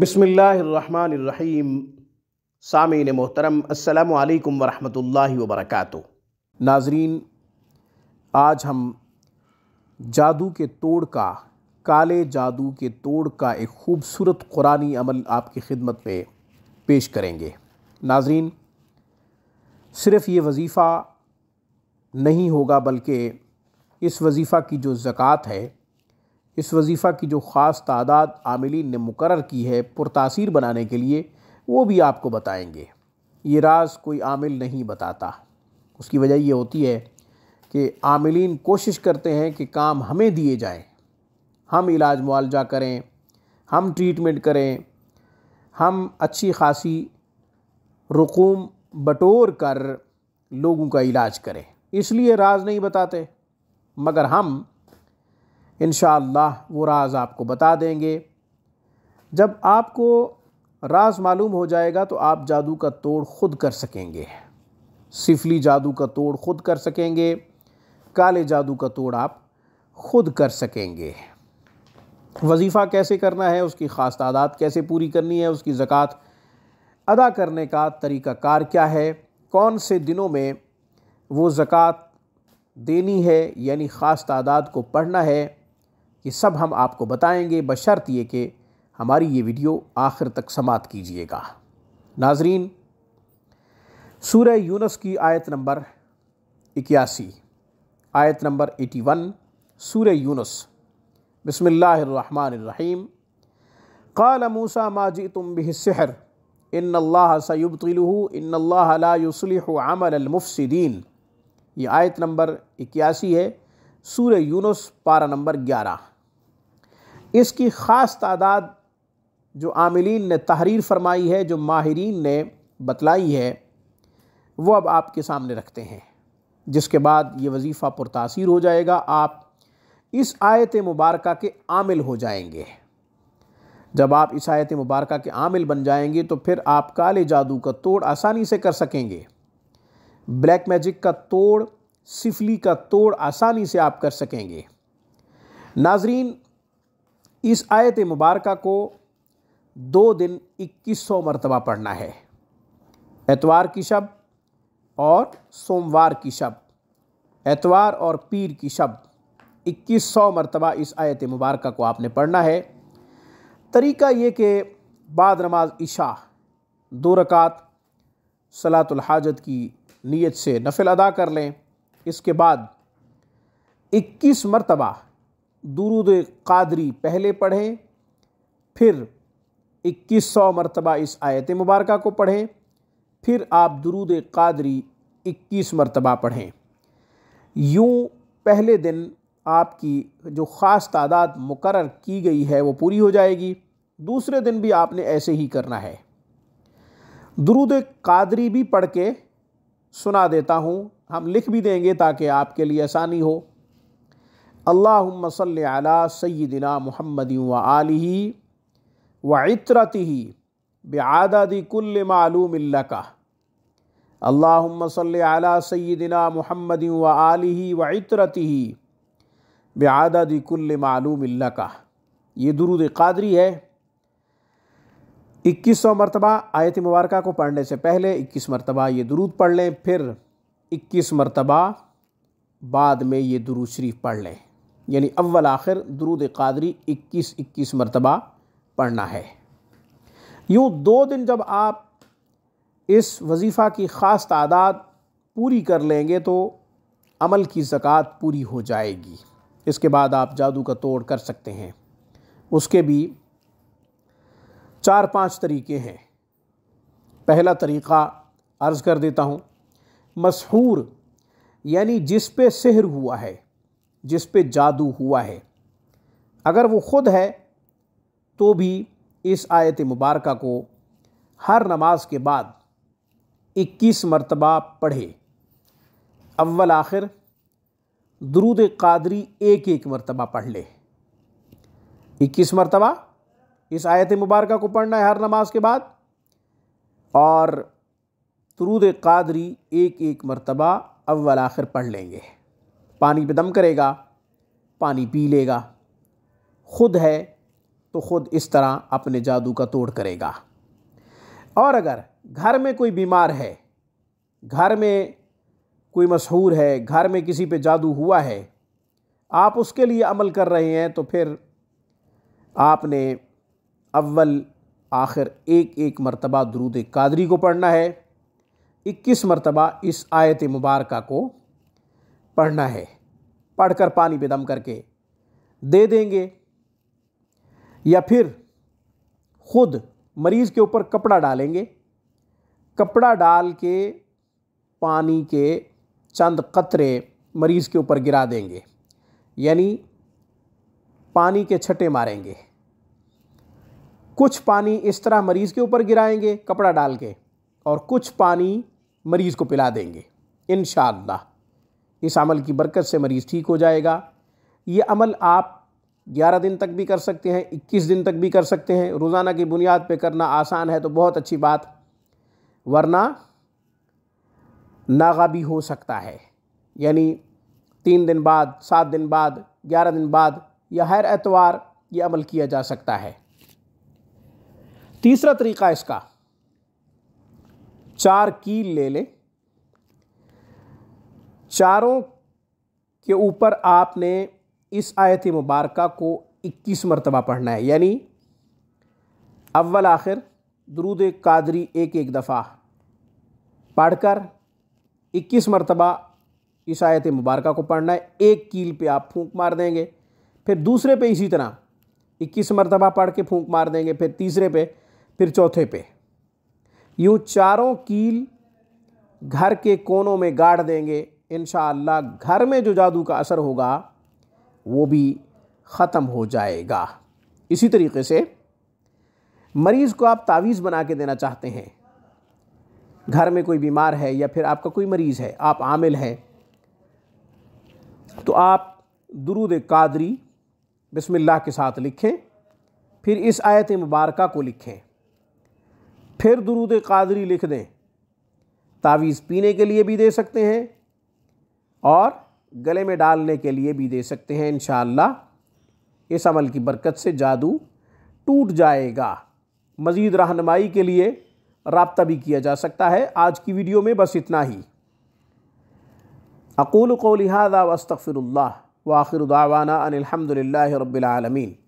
बसमीम सामीन मोहतरम अल्लाम वरहमल वबरक नाजरीन आज हम जादू के तोड़ का काले जादू के तोड़ का एक खूबसूरत कुरानी अमल आपकी खिदमत में पेश करेंगे नाजरीन सिर्फ़ ये वजीफ़ा नहीं होगा बल्कि इस वजीफ़ा की जो ज़क़़त है इस वजीफ़ा की जो ख़ास तादाद आमिलीन ने मुकर की है पुरतासीर बनाने के लिए वो भी आपको बताएंगे ये राज कोई आमिल नहीं बताता उसकी वजह ये होती है कि आमिलीन कोशिश करते हैं कि काम हमें दिए जाएं हम इलाज मुआलजा करें हम ट्रीटमेंट करें हम अच्छी खासी रकूम बटोर कर लोगों का इलाज करें इसलिए राज नहीं बताते मगर हम इन वो राज आपको बता देंगे जब आपको राज मालूम हो जाएगा तो आप जादू का तोड़ खुद कर सकेंगे सिफली जादू का तोड़ खुद कर सकेंगे काले जादू का तोड़ आप खुद कर सकेंगे वजीफ़ा कैसे करना है उसकी ख़ास तादाद कैसे पूरी करनी है उसकी ज़क़़त अदा करने का कार क्या है कौन से दिनों में वो ज़क़़त देनी है यानी ख़ास तादाद को पढ़ना है ये सब हम आपको बताएंगे बशर्त ये कि हमारी ये वीडियो आखिर तक समाप्त कीजिएगा नाजरीन सूर्य यूनस की आयत नंबर इक्यासी आयत नंबर एटी वन सूर्य यूनस बसमीम काल मूसा माजी तुम बिह सहर इन अल्लाह सयुबतिलू इन अमलमफसदीन ये आयत नंबर इक्यासी है सूर्य यूनस पारा नंबर ग्यारह इसकी ख़ास तादाद जो आमिलीन ने तहरीर फरमाई है जो माहरीन ने बतलाई है वो अब आपके सामने रखते हैं जिसके बाद ये वजीफ़ा पुरतासर हो जाएगा आप इस आयत मुबारक के आमिल हो जाएंगे जब आप इस आयत मुबारक के आमिल बन जाएंगे तो फिर आप काले जादू का तोड़ आसानी से कर सकेंगे ब्लैक मैजिक का तोड़ सिफली का तोड़ आसानी से आप कर सकेंगे नाजरीन इस आयत मुबारक को दो दिन इक्कीस सौ मरतबा पढ़ना है एतवार की शब और सोमवार की शब एतवार और पीर की शब इक्कीस सौ मरतबा इस आयत मुबारक को आपने पढ़ना है तरीका ये कि बाद नमाज इशा दो रकात सलातुल हाजत की नीयत से नफिल अदा कर लें इसके बाद इक्कीस मरतबा दुरूद कादरी पहले पढ़ें फिर इक्कीस सौ मरतबा इस आयत मुबारक को पढ़ें फिर आप दुरुद कादरी इक्कीस मरतबा पढ़ें यूँ पहले दिन आपकी जो ख़ास तादाद मुकर की गई है वो पूरी हो जाएगी दूसरे दिन भी आपने ऐसे ही करना है दुरुद कादरी भी पढ़ के सुना देता हूँ हम लिख भी देंगे ताकि आपके लिए आसानी हो अल्लाम सल सयदिना महमद व आलि व इतरत ही बददी कुल मालूम का अल्लाम सल सयदिना महमद व आलि व इतरत ही बददी कुल मालूम का ये दुरुद कादरी है इक्कीस सौ मरतबा आयत मुबारक को पढ़ने से पहले इक्कीस मरतबा ये दुरूद पढ़ लें फिर इक्कीस मरतबा बाद में ये दुरूद शरीफ पढ़ लें यानी अव्वल आखिर दरूद कादरी इक्कीस इक्कीस मरतबा पढ़ना है यूँ दो दिन जब आप इस वजीफ़ा की ख़ास तादाद पूरी कर लेंगे तो अमल की ज़क़़त पूरी हो जाएगी इसके बाद आप जादू का तोड़ कर सकते हैं उसके भी चार पांच तरीके हैं पहला तरीक़ा अर्ज़ कर देता हूँ मशहूर यानी जिस पे सहर हुआ है जिस पे जादू हुआ है अगर वो ख़ुद है तो भी इस आयत मुबारक को हर नमाज के बाद 21 मरतबा पढ़े अव्वल आखिर दरूद कादरी एक एक मरतबा पढ़ ले 21 मरतबा इस आयत मुबारक को पढ़ना है हर नमाज के बाद और दरूद कादरी एक एक मरतबा अव्वल आखिर पढ़ लेंगे पानी पे दम करेगा पानी पी लेगा खुद है तो खुद इस तरह अपने जादू का तोड़ करेगा और अगर घर में कोई बीमार है घर में कोई मशहूर है घर में किसी पे जादू हुआ है आप उसके लिए अमल कर रहे हैं तो फिर आपने अव्वल आखिर एक एक मरतबा दरूद कादरी को पढ़ना है इक्कीस मरतबा इस आयत मुबारका को पढ़ना है पढ़कर पानी पे दम करके दे देंगे या फिर खुद मरीज़ के ऊपर कपड़ा डालेंगे कपड़ा डाल के पानी के चंद कतरे मरीज़ के ऊपर गिरा देंगे यानी पानी के छटे मारेंगे कुछ पानी इस तरह मरीज़ के ऊपर गिराएंगे कपड़ा डाल के और कुछ पानी मरीज़ को पिला देंगे इन इस अमल की बरकत से मरीज़ ठीक हो जाएगा ये अमल आप 11 दिन तक भी कर सकते हैं 21 दिन तक भी कर सकते हैं रोज़ाना की बुनियाद पे करना आसान है तो बहुत अच्छी बात वरना नागा भी हो सकता है यानी तीन दिन बाद सात दिन बाद ग्यारह दिन बाद या हर एतवार ये अमल किया जा सकता है तीसरा तरीक़ा इसका चार कील ले लें चारों के ऊपर आपने इस आयत मुबारक को 21 मरतबा पढ़ना है यानी अव्वल आखिर दरूद कादरी एक एक दफ़ा पढ़कर 21 मरतबा इस आयत मुबारक को पढ़ना है एक कील पे आप फूंक मार देंगे फिर दूसरे पे इसी तरह 21 मरतबा पढ़ के फूंक मार देंगे फिर तीसरे पे फिर चौथे पे यूँ चारों कील घर के कोनों में गाड़ देंगे इन घर में जो जादू का असर होगा वो भी ख़त्म हो जाएगा इसी तरीके से मरीज़ को आप तावीज़ बना के देना चाहते हैं घर में कोई बीमार है या फिर आपका कोई मरीज़ है आप आमिल हैं तो आप दुरूद कादरी बिस्मिल्लाह के साथ लिखें फिर इस आयत मुबारक को लिखें फिर दुरूद कादरी लिख दें तावीज़ पीने के लिए भी दे सकते हैं और गले में डालने के लिए भी दे सकते हैं इन इस अमल की बरकत से जादू टूट जाएगा मज़ीद रहनमाई के लिए रबता भी किया जा सकता है आज की वीडियो में बस इतना ही अकूल को लिहाजा वस्तफ़िर वाखिर दावाना अनिलहमदिल्ला रबालमीन